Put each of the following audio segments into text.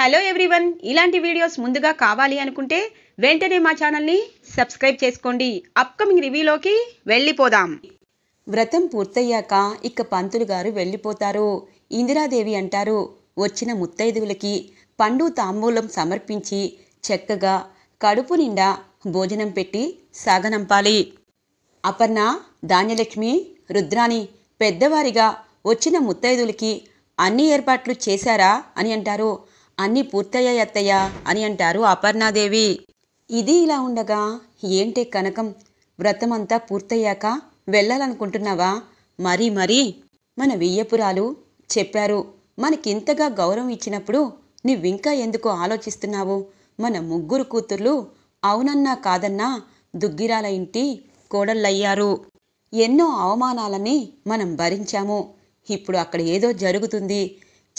hello everyone ఇలాంటి videos ముందుగా కావాలి అనుకుంటే వెంటనే మా ఛానల్ని సబ్స్క్రైబ్ చేసుకోండి అప్కమింగ్ రివ్యూలోకి వెళ్ళిపోదాం వ్రతం పూర్తయ్యాక ఇక పంతులు గారు వెళ్ళిపోతారు ఇందిరాదేవి అంటారు వచ్చిన ముత్తైదువులకి పండు తాంబూలం సమర్పించి చక్కగా కడుపు నిండా భోజనం పెట్టి సాగనంపాలి అపర్ణ ధాన్యలక్ష్మి రుద్రాణి పెద్దవారిగా వచ్చిన ముత్తైదులకి అన్ని ఏర్పాట్లు చేశారా అని అంటారు అన్నీ పూర్తయ్యాయి అని అంటారు అపర్ణాదేవి ఇది ఇలా ఉండగా ఏంటి కనకం వ్రతమంతా పూర్తయ్యాక వెళ్ళాలనుకుంటున్నావా మరీ మరీ మన వెయ్యపురాలు చెప్పారు మనకింతగా గౌరవం ఇచ్చినప్పుడు నువ్వింకా ఎందుకు ఆలోచిస్తున్నావు మన ముగ్గురు కూతుర్లు అవునన్నా కాదన్నా దుగ్గిరాల ఇంటి కోడళ్ళయ్యారు ఎన్నో అవమానాలని మనం భరించాము ఇప్పుడు అక్కడ ఏదో జరుగుతుంది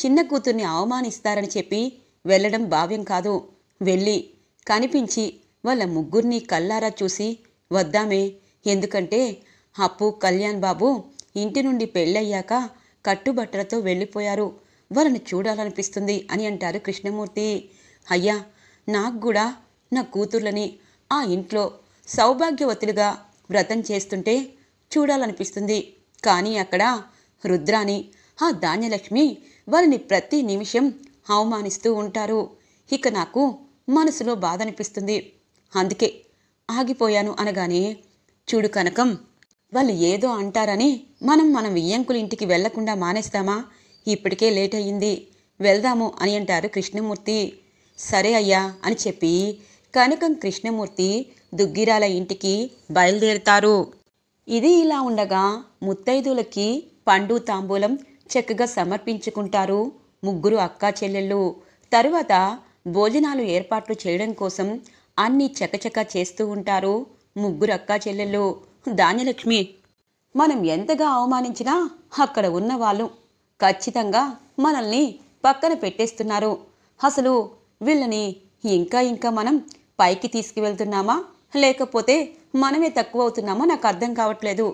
చిన్న కూతుర్ని అవమానిస్తారని చెప్పి వెళ్ళడం భావ్యం కాదు వెళ్ళి కనిపించి వాళ్ళ ముగ్గురిని కల్లారా చూసి వద్దామే ఎందుకంటే అప్పు కళ్యాణ్ బాబు ఇంటి నుండి పెళ్ళయ్యాక కట్టుబట్టలతో వెళ్ళిపోయారు వాళ్ళని చూడాలనిపిస్తుంది అని అంటారు కృష్ణమూర్తి అయ్యా నాకు కూడా నా కూతుర్లని ఆ ఇంట్లో సౌభాగ్యవతులుగా వ్రతం చేస్తుంటే చూడాలనిపిస్తుంది కానీ అక్కడ రుద్రాని ఆ ధాన్యలక్ష్మి వారిని ప్రతి నిమిషం అవమానిస్తూ ఉంటారు ఇక నాకు మనసులో బాధ అనిపిస్తుంది అందుకే ఆగిపోయాను అనగానే చూడు కనకం వాళ్ళు ఏదో అంటారని మనం మనం వియ్యంకుల ఇంటికి వెళ్లకుండా మానేస్తామా ఇప్పటికే లేట్ అయ్యింది వెళ్దాము అని అంటారు కృష్ణమూర్తి సరే అయ్యా అని చెప్పి కనకం కృష్ణమూర్తి దుగ్గిరాల ఇంటికి బయలుదేరుతారు ఇది ఇలా ఉండగా ముత్తైదులకి పండు తాంబూలం చక్కగా సమర్పించుకుంటారు ముగ్గురు అక్కా చెల్లెళ్ళు తరువాత భోజనాలు ఏర్పాట్లు చేయడం కోసం అన్ని చకచక చేస్తూ ఉంటారు ముగ్గురు అక్కా చెల్లెళ్ళు ధాన్యలక్ష్మి మనం ఎంతగా అవమానించినా అక్కడ ఉన్నవాళ్ళు ఖచ్చితంగా మనల్ని పక్కన పెట్టేస్తున్నారు అసలు వీళ్ళని ఇంకా ఇంకా మనం పైకి తీసుకువెళ్తున్నామా లేకపోతే మనమే తక్కువ అవుతున్నామో నాకు అర్థం కావట్లేదు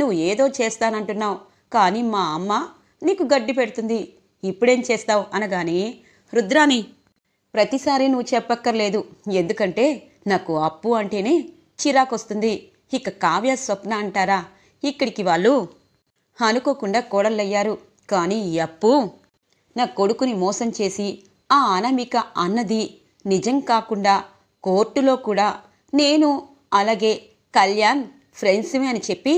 నువ్వు ఏదో చేస్తానంటున్నావు కానీ మా అమ్మ నీకు గడ్డి పెడుతుంది ఇప్పుడేం చేస్తావు అనగానే రుద్రాని ప్రతిసారి నువ్వు చెప్పక్కర్లేదు ఎందుకంటే నాకు అప్పు అంటేనే చిరాకొస్తుంది ఇక కావ్య స్వప్న అంటారా ఇక్కడికి వాళ్ళు అనుకోకుండా కోడళ్ళయ్యారు కానీ ఈ అప్పు నా కొడుకుని మోసం చేసి ఆ అనామిక అన్నది నిజం కాకుండా కోర్టులో కూడా నేను అలాగే కళ్యాణ్ ఫ్రెండ్స్మే అని చెప్పి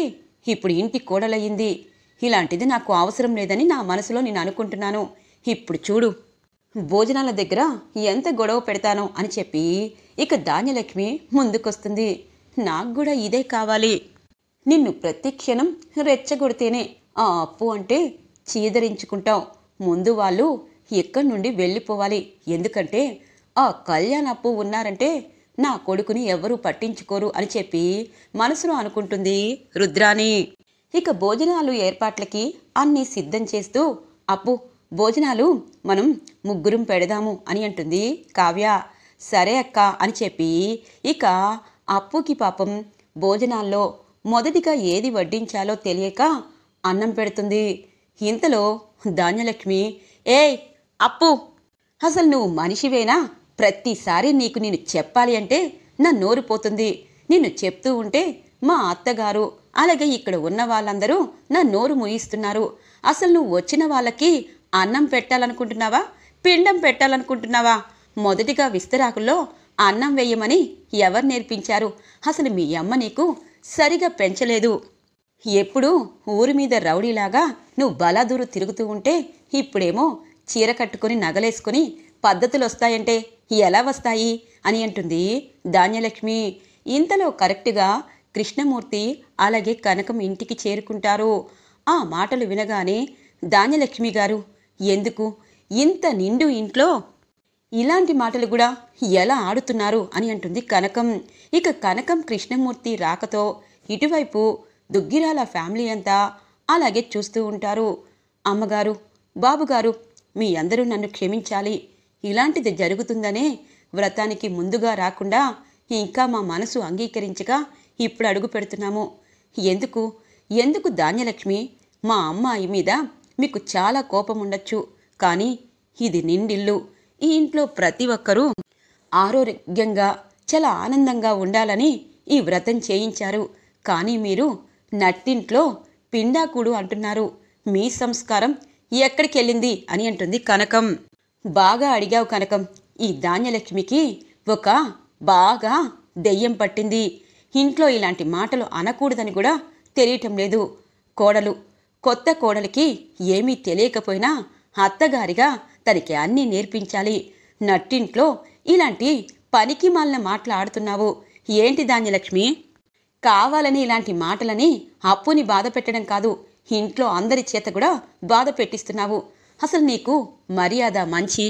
ఇప్పుడు ఇంటి కోడలయ్యింది ఇలాంటిది నాకు అవసరం లేదని నా మనసులో నేను అనుకుంటున్నాను ఇప్పుడు చూడు భోజనాల దగ్గర ఎంత గొడవ పెడతానో అని చెప్పి ఇక ధాన్యలక్ష్మి ముందుకొస్తుంది నాకు కూడా ఇదే కావాలి నిన్ను ప్రతి క్షణం రెచ్చగొడితేనే ఆ అప్పు అంటే చీదరించుకుంటాం ముందు వాళ్ళు ఎక్కడి నుండి వెళ్ళిపోవాలి ఎందుకంటే ఆ కళ్యాణ్ అప్పు ఉన్నారంటే నా కొడుకుని ఎవరూ పట్టించుకోరు అని చెప్పి మనసులో అనుకుంటుంది రుద్రాణి ఇక భోజనాలు ఏర్పాట్లకి అన్నీ సిద్ధం చేస్తూ అప్పు భోజనాలు మనం ముగ్గురం పెడదాము అని అంటుంది కావ్య సరే అక్క అని చెప్పి ఇక అప్పుకి పాపం భోజనాల్లో మొదటిగా ఏది వడ్డించాలో తెలియక అన్నం పెడుతుంది ఇంతలో ధాన్యలక్ష్మి ఏయ్ అప్పు అసలు నువ్వు మనిషివేనా ప్రతిసారి నీకు నేను చెప్పాలి అంటే నా నోరు పోతుంది నేను చెప్తూ ఉంటే మా అత్తగారు అలాగే ఇక్కడ ఉన్న వాళ్ళందరూ నా నోరు మూయిస్తున్నారు అసలు నువ్వు వచ్చిన వాళ్ళకి అన్నం పెట్టాలనుకుంటున్నావా పిండం పెట్టాలనుకుంటున్నావా మొదటిగా విస్తరాకుల్లో అన్నం వేయమని ఎవరు నేర్పించారు అసలు మీ అమ్మ నీకు సరిగా పెంచలేదు ఎప్పుడు ఊరి మీద రౌడీలాగా నువ్వు బలాదూరు తిరుగుతూ ఉంటే ఇప్పుడేమో చీర కట్టుకుని నగలేసుకుని పద్ధతులు వస్తాయంటే ఎలా వస్తాయి అని అంటుంది ధాన్యలక్ష్మి ఇంతలో కరెక్ట్గా కృష్ణమూర్తి అలాగే కనకం ఇంటికి చేరుకుంటారు ఆ మాటలు వినగానే ధాన్యలక్ష్మి గారు ఎందుకు ఇంత నిండు ఇంట్లో ఇలాంటి మాటలు కూడా ఎలా ఆడుతున్నారు అని అంటుంది కనకం ఇక కనకం కృష్ణమూర్తి రాకతో ఇటువైపు దుగ్గిరాల ఫ్యామిలీ అంతా అలాగే చూస్తూ ఉంటారు అమ్మగారు బాబుగారు మీ అందరూ నన్ను క్షమించాలి ఇలాంటిది జరుగుతుందనే వ్రతానికి ముందుగా రాకుండా ఇంకా మా మనసు అంగీకరించగా ఇప్పుడు అడుగు పెడుతున్నాము ఎందుకు ఎందుకు ధాన్యలక్ష్మి మా అమ్మాయి మీద మీకు చాలా కోపం ఉండొచ్చు కానీ ఇది నిండిల్లు ఈ ఇంట్లో ప్రతి ఒక్కరూ ఆరోగ్యంగా చాలా ఆనందంగా ఉండాలని ఈ వ్రతం చేయించారు కానీ మీరు నట్టింట్లో పిండాకుడు అంటున్నారు మీ సంస్కారం ఎక్కడికి వెళ్ళింది అని అంటుంది కనకం బాగా అడిగావు కనకం ఈ ధాన్యలక్ష్మికి ఒక బాగా దెయ్యం పట్టింది ఇంట్లో ఇలాంటి మాటలు అనకూడదని కూడా తెలియటం లేదు కోడలు కొత్త కోడలికి ఏమీ తెలియకపోయినా అత్తగారిగా తనకి అన్నీ నేర్పించాలి నట్టింట్లో ఇలాంటి పనికి మాలిన మాట్లాడుతున్నావు ఏంటి ధాన్యలక్ష్మి కావాలని ఇలాంటి మాటలని అప్పుని బాధ పెట్టడం కాదు ఇంట్లో అందరి చేత కూడా బాధ పెట్టిస్తున్నావు అసలు నీకు మర్యాద మంచి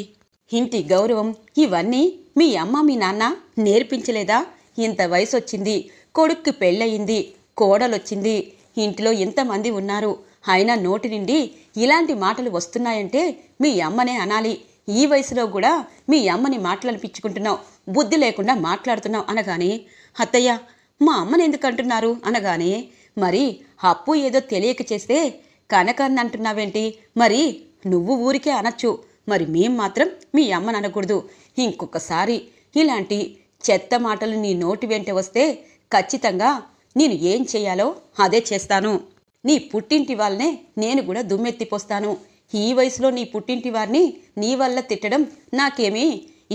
ఇంటి గౌరవం ఇవన్నీ మీ అమ్మ మీ నాన్న నేర్పించలేదా ఇంత వయసు వచ్చింది కొడుక్కి పెళ్ళయింది కోడలొచ్చింది ఇంట్లో ఎంతమంది ఉన్నారు అయినా నోటి నుండి ఇలాంటి మాటలు వస్తున్నాయంటే మీ అమ్మనే అనాలి ఈ వయసులో కూడా మీ అమ్మని మాట్లాడిపించుకుంటున్నావు బుద్ధి లేకుండా మాట్లాడుతున్నావు అనగానే అత్తయ్య మా అమ్మని ఎందుకు అంటున్నారు అనగానే మరి అప్పు ఏదో తెలియక చేస్తే కనకన్న అంటున్నావేంటి మరి నువ్వు ఊరికే అనొచ్చు మరి మేం మాత్రం మీ అమ్మని అనకూడదు ఇంకొకసారి ఇలాంటి చెత్త మాటలు నీ నోటి వెంట వస్తే ఖచ్చితంగా నేను ఏం చేయాలో అదే చేస్తాను నీ పుట్టింటి వాళ్ళనే నేను కూడా దుమ్మెత్తిపోస్తాను ఈ వయసులో నీ పుట్టింటి వారిని నీ వల్ల తిట్టడం నాకేమీ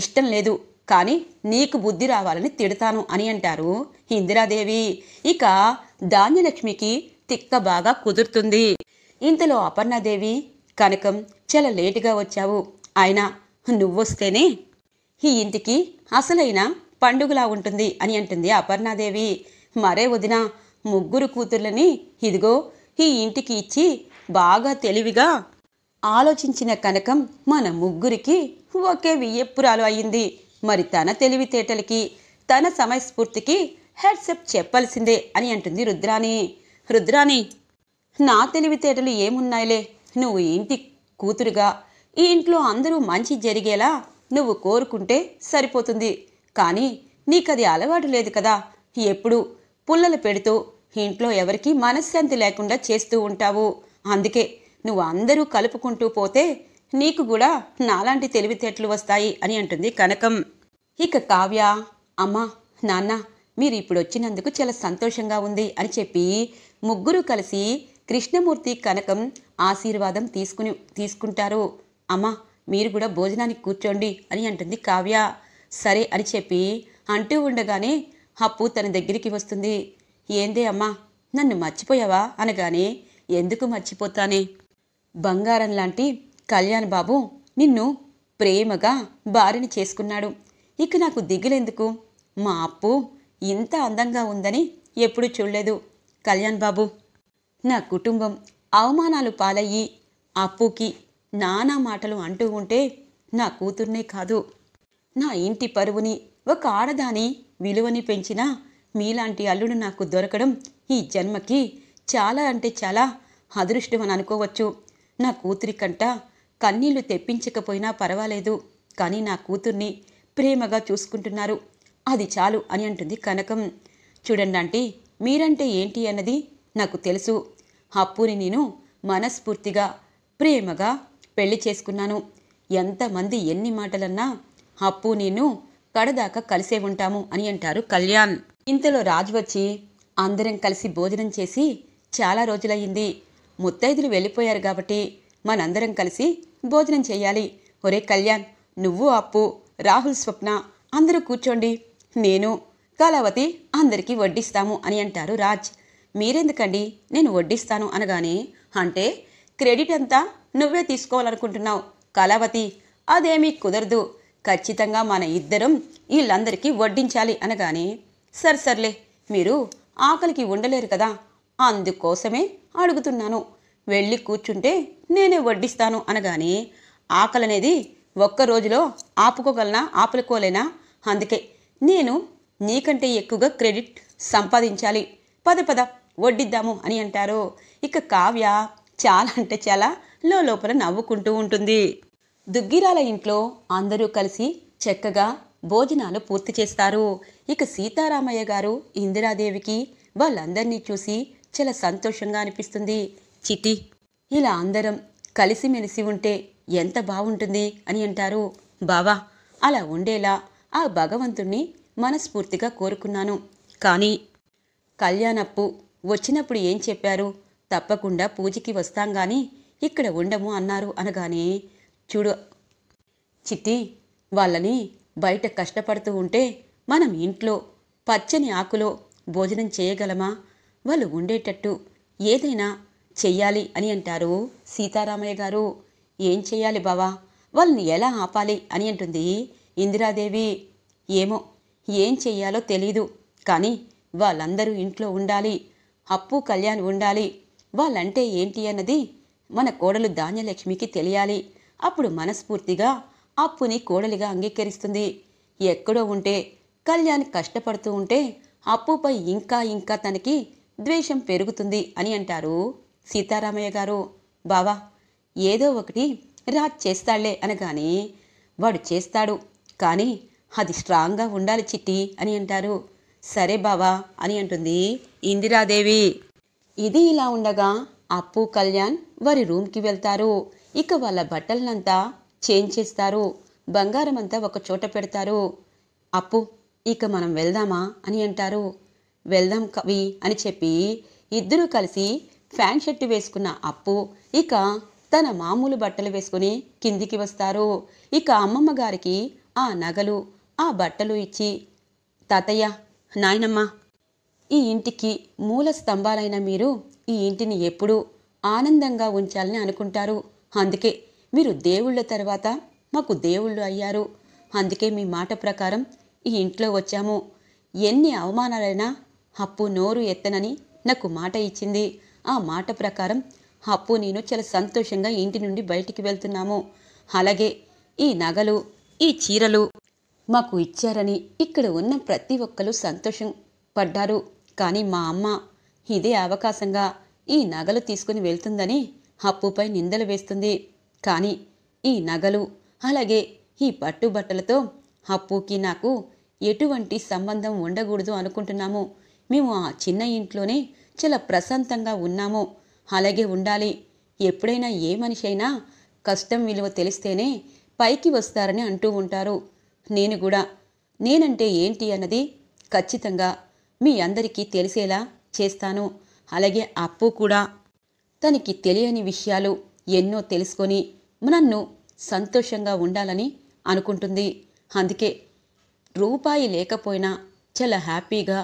ఇష్టం లేదు కానీ నీకు బుద్ధి రావాలని తిడతాను అని అంటారు ఇందిరాదేవి ఇక ధాన్యలక్ష్మికి తిక్క బాగా కుదురుతుంది ఇంతలో అపర్ణాదేవి కనకం చాలా లేటుగా వచ్చావు అయినా నువ్వొస్తేనే ఈ ఇంటికి అసలైన పండుగలా ఉంటుంది అని అంటుంది అపర్ణాదేవి మరే వదిన ముగ్గురు కూతుర్లని ఇదిగో ఈ ఇంటికి ఇచ్చి బాగా తెలివిగా ఆలోచించిన కనకం మన ముగ్గురికి ఒకే వియ్యప్పురాలు అయ్యింది మరి తన తెలివితేటలకి తన సమయస్ఫూర్తికి హెడ్సప్ చెప్పాల్సిందే అని అంటుంది రుద్రాణి రుద్రాణి నా తెలివితేటలు ఏమున్నాయిలే నువ్వు ఇంటి కూతురుగా ఈ ఇంట్లో అందరూ మంచి జరిగేలా నువ్వు కోరుకుంటే సరిపోతుంది కానీ నీకది అలవాటు లేదు కదా ఎప్పుడు పుల్లలు పెడుతూ ఇంట్లో ఎవరికీ మనశ్శాంతి లేకుండా చేస్తూ ఉంటావు అందుకే నువ్వు అందరూ కలుపుకుంటూ పోతే నీకు కూడా నాలాంటి తెలివితేటలు వస్తాయి అని అంటుంది కనకం ఇక కావ్య అమ్మా నాన్న మీరు ఇప్పుడు వచ్చినందుకు చాలా సంతోషంగా ఉంది అని చెప్పి ముగ్గురు కలిసి కృష్ణమూర్తి కనకం ఆశీర్వాదం తీసుకుని తీసుకుంటారు అమ్మా మీరు కూడా భోజనానికి కూర్చోండి అని అంటుంది కావ్య సరే అని చెప్పి అంటూ ఉండగానే అప్పు తన దగ్గరికి వస్తుంది ఏందే అమ్మా నన్ను మర్చిపోయావా అనగానే ఎందుకు మర్చిపోతానే బంగారం లాంటి కళ్యాణ్ బాబు నిన్ను ప్రేమగా భార్యని చేసుకున్నాడు ఇక నాకు దిగులెందుకు మా అప్పు ఇంత అందంగా ఉందని ఎప్పుడూ చూడలేదు కళ్యాణ్ బాబు నా కుటుంబం అవమానాలు పాలయ్యి అప్పుకి నానా మాటలు అంటూ ఉంటే నా కూతుర్నే కాదు నా ఇంటి పరువుని ఒక ఆడదాని విలువని పెంచిన మీలాంటి అల్లుడు నాకు దొరకడం ఈ జన్మకి చాలా అంటే చాలా అదృష్టం అని అనుకోవచ్చు నా కూతురి కంట కన్నీళ్లు తెప్పించకపోయినా పర్వాలేదు కానీ నా కూతుర్ని ప్రేమగా చూసుకుంటున్నారు అది చాలు అని అంటుంది కనకం చూడండి అంటే మీరంటే ఏంటి అన్నది నాకు తెలుసు అప్పుని నేను మనస్ఫూర్తిగా ప్రేమగా పెళ్లి చేసుకున్నాను ఎంతమంది ఎన్ని మాటలన్నా అప్పు నేను కడదాకా కలిసే ఉంటాము అని అంటారు కళ్యాణ్ ఇంతలో రాజు వచ్చి అందరం కలిసి భోజనం చేసి చాలా రోజులయ్యింది ముత్తైదులు వెళ్ళిపోయారు కాబట్టి మనందరం కలిసి భోజనం చేయాలి ఒరే కళ్యాణ్ నువ్వు అప్పు రాహుల్ స్వప్న అందరూ కూర్చోండి నేను కళావతి అందరికీ వడ్డిస్తాము అని అంటారు రాజ్ మీరెందుకండి నేను వడ్డిస్తాను అనగానే అంటే క్రెడిట్ అంతా నువ్వే తీసుకోవాలనుకుంటున్నావు కళావతి అదేమీ కుదరదు ఖచ్చితంగా మన ఇద్దరం వీళ్ళందరికీ వడ్డించాలి అనగానే సర్ సర్లే మీరు ఆకలికి ఉండలేరు కదా అందుకోసమే అడుగుతున్నాను వెళ్ళి కూర్చుంటే నేనే వడ్డిస్తాను అనగానే ఆకలి అనేది ఒక్క రోజులో ఆపుకోగలనా ఆపులుకోలేనా అందుకే నేను నీకంటే ఎక్కువగా క్రెడిట్ సంపాదించాలి పద పద వడ్డిద్దాము అని అంటారు ఇక కావ్య చాలా అంటే చాలా లోపల నవ్వుకుంటూ ఉంటుంది దుగ్గిరాల ఇంట్లో అందరూ కలిసి చక్కగా భోజనాలు పూర్తి చేస్తారు ఇక సీతారామయ్య గారు ఇందిరాదేవికి వాళ్ళందరినీ చూసి చాలా సంతోషంగా అనిపిస్తుంది చిటి ఇలా అందరం కలిసిమెలిసి ఉంటే ఎంత బాగుంటుంది అని అంటారు బావా అలా ఉండేలా ఆ భగవంతుణ్ణి మనస్ఫూర్తిగా కోరుకున్నాను కానీ కళ్యాణప్పు వచ్చినప్పుడు ఏం చెప్పారు తప్పకుండా పూజకి వస్తాం కానీ ఇక్కడ ఉండము అన్నారు అనగానే చూడు చిత్తి వాళ్ళని బయట కష్టపడుతూ ఉంటే మనం ఇంట్లో పచ్చని ఆకులో భోజనం చేయగలమా వాళ్ళు ఉండేటట్టు ఏదైనా చెయ్యాలి అని అంటారు సీతారామయ్య గారు ఏం చెయ్యాలి బావా వాళ్ళని ఎలా ఆపాలి అని అంటుంది ఇందిరాదేవి ఏమో ఏం చెయ్యాలో తెలీదు కానీ వాళ్ళందరూ ఇంట్లో ఉండాలి అప్పు కళ్యాణ్ ఉండాలి వాళ్ళంటే ఏంటి అన్నది మన కోడలు ధాన్యలక్ష్మికి తెలియాలి అప్పుడు మనస్ఫూర్తిగా అప్పుని కోడలిగా అంగీకరిస్తుంది ఎక్కడో ఉంటే కళ్యాణ్ కష్టపడుతూ ఉంటే అప్పుపై ఇంకా ఇంకా తనకి ద్వేషం పెరుగుతుంది అని అంటారు సీతారామయ్య గారు బావా ఏదో ఒకటి రాజ్ చేస్తాడులే అనగాని వాడు చేస్తాడు కానీ అది స్ట్రాంగ్గా ఉండాలి చిట్టి అని అంటారు సరే బావా అని అంటుంది ఇందిరాదేవి ఇది ఇలా ఉండగా అప్పు కళ్యాణ్ వారి రూమ్కి వెళ్తారు ఇక వాళ్ళ బట్టలనంతా చేంజ్ చేస్తారు బంగారం అంతా ఒక చోట పెడతారు అప్పు ఇక మనం వెళ్దామా అని అంటారు వెళ్దాం కవి అని చెప్పి ఇద్దరూ కలిసి ఫ్యాన్ షర్ట్ వేసుకున్న అప్పు ఇక తన మామూలు బట్టలు వేసుకుని కిందికి వస్తారు ఇక అమ్మమ్మ గారికి ఆ నగలు ఆ బట్టలు ఇచ్చి తాతయ్య నాయనమ్మ ఈ ఇంటికి మూల స్తంభాలైన మీరు ఈ ఇంటిని ఎప్పుడూ ఆనందంగా ఉంచాలని అనుకుంటారు అందుకే మీరు దేవుళ్ళ తర్వాత మాకు దేవుళ్ళు అయ్యారు అందుకే మీ మాట ప్రకారం ఈ ఇంట్లో వచ్చాము ఎన్ని అవమానాలైనా అప్పు నోరు ఎత్తనని నాకు మాట ఇచ్చింది ఆ మాట ప్రకారం అప్పు నేను చాలా సంతోషంగా ఇంటి నుండి బయటికి వెళ్తున్నాము అలాగే ఈ నగలు ఈ చీరలు మాకు ఇచ్చారని ఇక్కడ ఉన్న ప్రతి ఒక్కరు సంతోషం పడ్డారు కానీ మా అమ్మ ఇదే అవకాశంగా ఈ నగలు తీసుకుని వెళ్తుందని అప్పుపై నిందలు వేస్తుంది కానీ ఈ నగలు అలాగే ఈ పట్టుబట్టలతో అప్పుకి నాకు ఎటువంటి సంబంధం ఉండకూడదు అనుకుంటున్నాము మేము ఆ చిన్న ఇంట్లోనే చాలా ప్రశాంతంగా ఉన్నాము అలాగే ఉండాలి ఎప్పుడైనా ఏ మనిషి అయినా కష్టం విలువ తెలిస్తేనే పైకి వస్తారని అంటూ ఉంటారు నేను కూడా నేనంటే ఏంటి అన్నది ఖచ్చితంగా మీ అందరికీ తెలిసేలా చేస్తాను అలాగే అప్పు కూడా తనకి తెలియని విషయాలు ఎన్నో తెలుసుకొని నన్ను సంతోషంగా ఉండాలని అనుకుంటుంది అందుకే రూపాయి లేకపోయినా చాలా హ్యాపీగా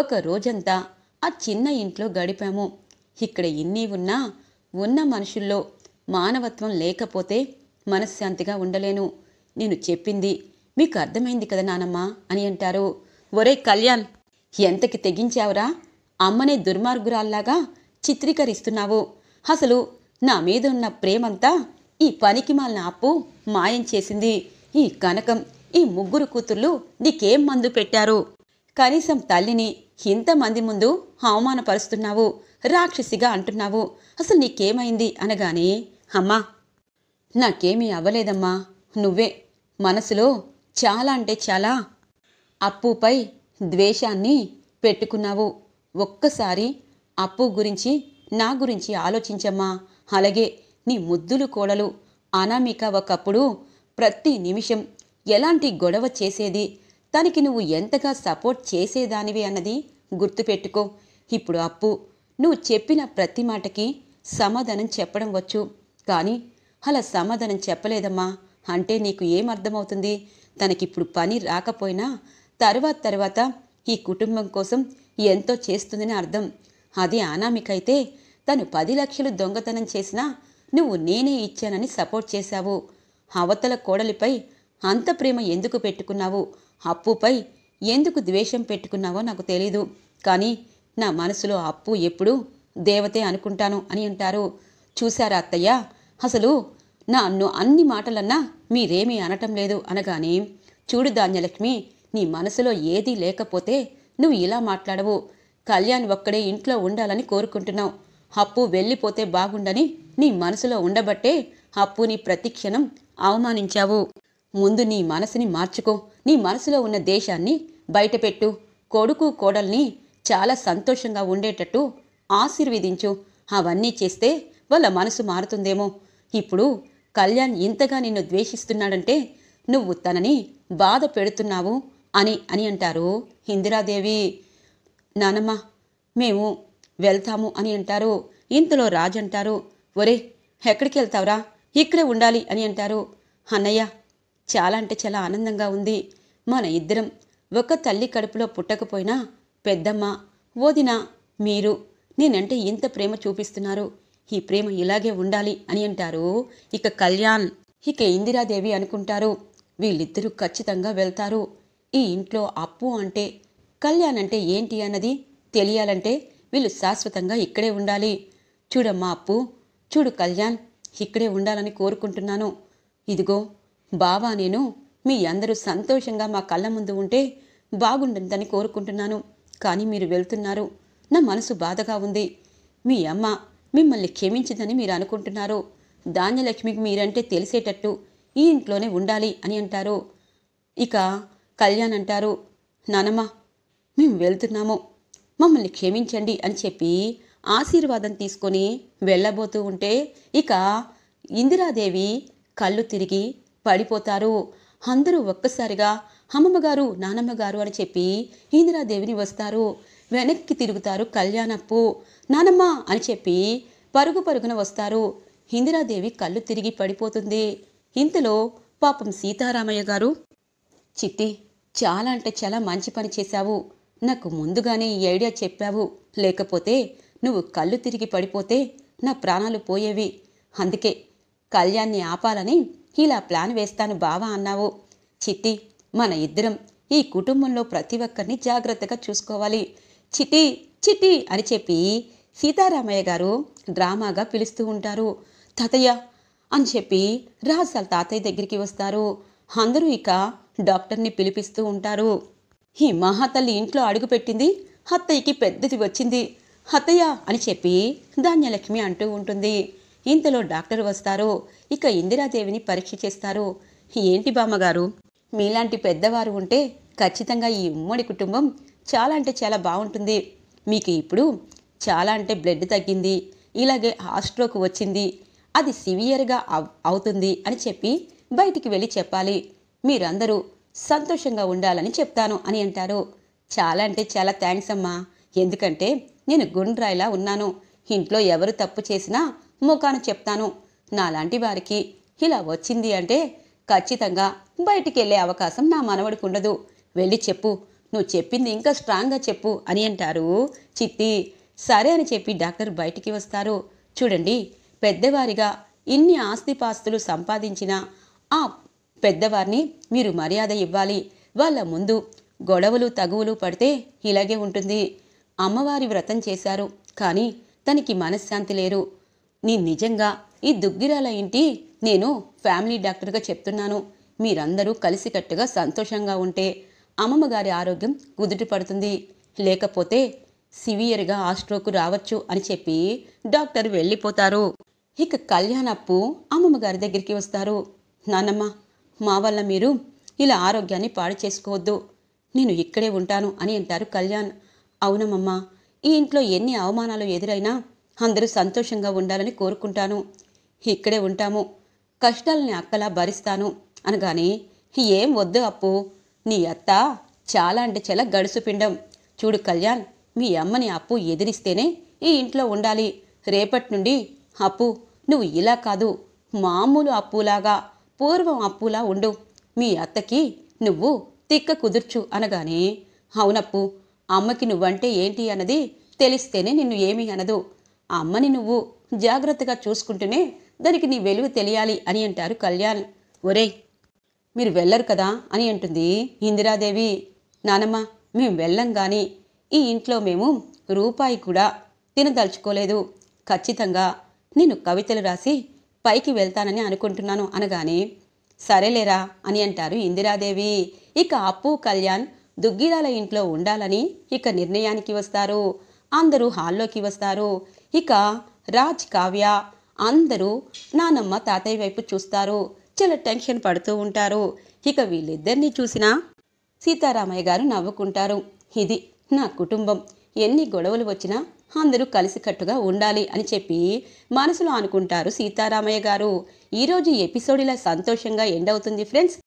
ఒక రోజంతా ఆ చిన్న ఇంట్లో గడిపాము ఇక్కడ ఇన్ని ఉన్నా ఉన్న మనుషుల్లో మానవత్వం లేకపోతే మనశ్శాంతిగా ఉండలేను నేను చెప్పింది మీకు అర్థమైంది కదా నానమ్మ అని అంటారు ఒరే కళ్యాణ్ ఎంతకి తెగించావురా అమ్మనే దుర్మార్గురాల్లాగా చిత్రీకరిస్తున్నావు అసలు నా మీద ఉన్న ప్రేమంతా ఈ పనికి మాలిన అప్పు మాయం చేసింది ఈ కనకం ఈ ముగ్గురు కూతుర్లు నీకేం మందు పెట్టారు కనీసం తల్లిని ఇంతమంది ముందు అవమానపరుస్తున్నావు రాక్షసిగా అంటున్నావు అసలు నీకేమైంది అనగానే అమ్మా నాకేమీ అవ్వలేదమ్మా నువ్వే మనసులో చాలా అంటే చాలా అప్పుపై ద్వేషాన్ని పెట్టుకున్నావు ఒక్కసారి అప్పు గురించి నా గురించి ఆలోచించమ్మా అలాగే నీ ముద్దులు కోడలు అనామిక ఒకప్పుడు ప్రతి నిమిషం ఎలాంటి గొడవ చేసేది తనకి నువ్వు ఎంతగా సపోర్ట్ చేసేదానివి అన్నది గుర్తుపెట్టుకో ఇప్పుడు అప్పు నువ్వు చెప్పిన ప్రతి మాటకి సమాధానం చెప్పడం వచ్చు కానీ అలా సమాధానం చెప్పలేదమ్మా అంటే నీకు ఏమర్థమవుతుంది తనకిప్పుడు పని రాకపోయినా తర్వాత తర్వాత ఈ కుటుంబం కోసం ఎంతో చేస్తుందని అర్థం అది అనామికైతే తను పది లక్షలు దొంగతనం చేసినా నువ్వు నేనే ఇచ్చానని సపోర్ట్ చేశావు అవతల కోడలిపై అంత ప్రేమ ఎందుకు పెట్టుకున్నావు అప్పుపై ఎందుకు ద్వేషం పెట్టుకున్నావో నాకు తెలీదు కానీ నా మనసులో అప్పు ఎప్పుడు దేవతే అనుకుంటాను అని అంటారు చూశారా అత్తయ్య అసలు నన్ను అన్ని మాటలన్నా మీరేమీ అనటం లేదు అనగానే చూడు ధాన్యలక్ష్మి నీ మనసులో ఏదీ లేకపోతే నువ్వు ఇలా మాట్లాడవు కళ్యాణ్ ఒక్కడే ఇంట్లో ఉండాలని కోరుకుంటున్నావు అప్పు వెళ్ళిపోతే బాగుండని నీ మనసులో ఉండబట్టే అప్పుని ప్రతిక్షణం అవమానించావు ముందు నీ మనసుని మార్చుకో నీ మనసులో ఉన్న దేశాన్ని బయటపెట్టు కొడుకు కోడల్ని చాలా సంతోషంగా ఉండేటట్టు ఆశీర్వదించు అవన్నీ చేస్తే వాళ్ళ మనసు మారుతుందేమో ఇప్పుడు కళ్యాణ్ ఇంతగా నిన్ను ద్వేషిస్తున్నాడంటే నువ్వు తనని బాధ పెడుతున్నావు అని అని అంటారు ఇందిరాదేవి నానమ్మ మేము వెళ్తాము అని అంటారు ఇంతలో రాజు అంటారు ఒరే ఎక్కడికి వెళ్తావురా ఇక్కడే ఉండాలి అని అంటారు అన్నయ్య చాలా అంటే చాలా ఆనందంగా ఉంది మన ఇద్దరం ఒక తల్లి కడుపులో పుట్టకపోయినా పెద్దమ్మ ఓదిన మీరు నేనంటే ఇంత ప్రేమ చూపిస్తున్నారు ఈ ప్రేమ ఇలాగే ఉండాలి అని అంటారు ఇక కళ్యాణ్ ఇక ఇందిరాదేవి అనుకుంటారు వీళ్ళిద్దరూ ఖచ్చితంగా వెళ్తారు ఈ ఇంట్లో అప్పు అంటే కళ్యాణ్ అంటే ఏంటి అన్నది తెలియాలంటే వీళ్ళు శాశ్వతంగా ఇక్కడే ఉండాలి చూడమ్మా అప్పు చూడు కళ్యాణ్ ఇక్కడే ఉండాలని కోరుకుంటున్నాను ఇదిగో బావా నేను మీ అందరూ సంతోషంగా మా కళ్ళ ముందు ఉంటే బాగుండదని కోరుకుంటున్నాను కానీ మీరు వెళ్తున్నారు నా మనసు బాధగా ఉంది మీ అమ్మ మిమ్మల్ని క్షమించిందని మీరు అనుకుంటున్నారు ధాన్యలక్ష్మికి మీరంటే తెలిసేటట్టు ఈ ఇంట్లోనే ఉండాలి అని అంటారు ఇక కళ్యాణ్ అంటారు నానమ్మ మేము వెళ్తున్నాము మమ్మల్ని క్షమించండి అని చెప్పి ఆశీర్వాదం తీసుకొని వెళ్ళబోతూ ఉంటే ఇక ఇందిరాదేవి కళ్ళు తిరిగి పడిపోతారు అందరూ ఒక్కసారిగా అమ్మమ్మగారు నానమ్మగారు అని చెప్పి ఇందిరాదేవిని వస్తారు వెనక్కి తిరుగుతారు కళ్యాణప్పు నానమ్మ అని చెప్పి పరుగు పరుగున వస్తారు ఇందిరాదేవి కళ్ళు తిరిగి పడిపోతుంది ఇంతలో పాపం సీతారామయ్య గారు చిట్టి చాలా అంటే చాలా మంచి పని చేశావు నాకు ముందుగానే ఈ ఐడియా చెప్పావు లేకపోతే నువ్వు కళ్ళు తిరిగి పడిపోతే నా ప్రాణాలు పోయేవి అందుకే కళ్యాణ్ని ఆపాలని ఇలా ప్లాన్ వేస్తాను బావా అన్నావు చిట్టి మన ఇద్దరం ఈ కుటుంబంలో ప్రతి ఒక్కరిని జాగ్రత్తగా చూసుకోవాలి చిటి చిటి అని చెప్పి సీతారామయ్య గారు డ్రామాగా పిలుస్తూ ఉంటారు తాతయ్య అని చెప్పి రాసాల తాతయ్య దగ్గరికి వస్తారు అందరూ ఇక డాక్టర్ని పిలిపిస్తూ ఉంటారు ఈ మహాతల్లి ఇంట్లో అడుగుపెట్టింది అత్తయ్యకి పెద్దది వచ్చింది అత్తయ్య అని చెప్పి ధాన్యలక్ష్మి అంటూ ఉంటుంది ఇంతలో డాక్టర్ వస్తారు ఇక ఇందిరాదేవిని పరీక్ష చేస్తారు ఏంటి బామ్మగారు మీలాంటి పెద్దవారు ఉంటే ఖచ్చితంగా ఈ ఉమ్మడి కుటుంబం చాలా అంటే చాలా బాగుంటుంది మీకు ఇప్పుడు చాలా అంటే బ్లడ్ తగ్గింది ఇలాగే హాస్ట్రోక్ వచ్చింది అది సివియర్గా అవుతుంది అని చెప్పి బయటికి వెళ్ళి చెప్పాలి మీరందరూ సంతోషంగా ఉండాలని చెప్తాను అని అంటారు చాలా అంటే చాలా థ్యాంక్స్ అమ్మా ఎందుకంటే నేను గుండ్రాయిలా ఉన్నాను ఇంట్లో ఎవరు తప్పు చేసినా ముఖాను చెప్తాను నాలాంటి వారికి ఇలా వచ్చింది అంటే ఖచ్చితంగా బయటికి వెళ్ళే అవకాశం నా మనవడికి ఉండదు వెళ్ళి చెప్పు నువ్వు చెప్పింది ఇంకా స్ట్రాంగ్గా చెప్పు అని అంటారు చిత్తి సరే అని చెప్పి డాక్టర్ బయటికి వస్తారు చూడండి పెద్దవారిగా ఇన్ని ఆస్తిపాస్తులు సంపాదించిన ఆ పెద్దవారిని మీరు మర్యాద ఇవ్వాలి వాళ్ళ ముందు గొడవలు తగువులు పడితే ఇలాగే ఉంటుంది అమ్మవారి వ్రతం చేశారు కానీ తనకి మనశ్శాంతి లేరు నీ నిజంగా ఈ దుగ్గిరాల ఇంటి నేను ఫ్యామిలీ డాక్టర్గా చెప్తున్నాను మీరందరూ కలిసికట్టుగా సంతోషంగా ఉంటే అమ్మమ్మగారి ఆరోగ్యం కుదుటి పడుతుంది లేకపోతే సివియర్గా ఆస్ట్రోకు రావచ్చు అని చెప్పి డాక్టర్ వెళ్ళిపోతారు ఇక కళ్యాణప్పు అమ్మమ్మగారి దగ్గరికి వస్తారు నానమ్మ మా వల్ల మీరు ఇలా ఆరోగ్యాన్ని పాడు చేసుకోవద్దు నేను ఇక్కడే ఉంటాను అని అంటారు కళ్యాణ్ అవునమ్మమ్మా ఈ ఇంట్లో ఎన్ని అవమానాలు ఎదురైనా అందరూ సంతోషంగా ఉండాలని కోరుకుంటాను ఇక్కడే ఉంటాము కష్టాలని అక్కలా భరిస్తాను అనగానే ఏం వద్దు అప్పు నీ అత్త చాలా అంటే చాలా గడుసుపిండం చూడు కళ్యాణ్ మీ అమ్మని అప్పు ఎదిరిస్తేనే ఈ ఇంట్లో ఉండాలి రేపటి నుండి అప్పు నువ్వు ఇలా కాదు మామూలు అప్పులాగా పూర్వం అప్పులా ఉండు మీ అత్తకి నువ్వు తిక్క కుదుర్చు అనగానే అవునప్పు అమ్మకి నువ్వంటే ఏంటి అన్నది తెలిస్తేనే నిన్ను ఏమీ అనదు ఆ అమ్మని నువ్వు జాగ్రత్తగా చూసుకుంటూనే దానికి నీ వెలుగు తెలియాలి అని అంటారు కళ్యాణ్ ఒరేయ్ మీరు వెళ్ళరు కదా అని అంటుంది ఇందిరాదేవి నానమ్మ మేము వెళ్ళం గాని ఈ ఇంట్లో మేము రూపాయి కూడా తినదలుచుకోలేదు ఖచ్చితంగా నేను కవితలు రాసి పైకి వెళ్తానని అనుకుంటున్నాను అనగానే సరేలేరా అని అంటారు ఇందిరాదేవి ఇక అప్పు కళ్యాణ్ దుగ్గిరాల ఇంట్లో ఉండాలని ఇక నిర్ణయానికి వస్తారు అందరూ హాల్లోకి వస్తారు ఇక రాజ్ కావ్య అందరూ నానమ్మ తాతయ్య వైపు చూస్తారు చాలా టెన్షన్ పడుతూ ఉంటారు ఇక వీళ్ళిద్దరినీ చూసినా సీతారామయ్య గారు నవ్వుకుంటారు ఇది నా కుటుంబం ఎన్ని గొడవలు వచ్చినా అందరూ కలిసికట్టుగా ఉండాలి అని చెప్పి మనసులో అనుకుంటారు సీతారామయ్య గారు ఈరోజు ఎపిసోడ్ ఇలా సంతోషంగా ఎండవుతుంది ఫ్రెండ్స్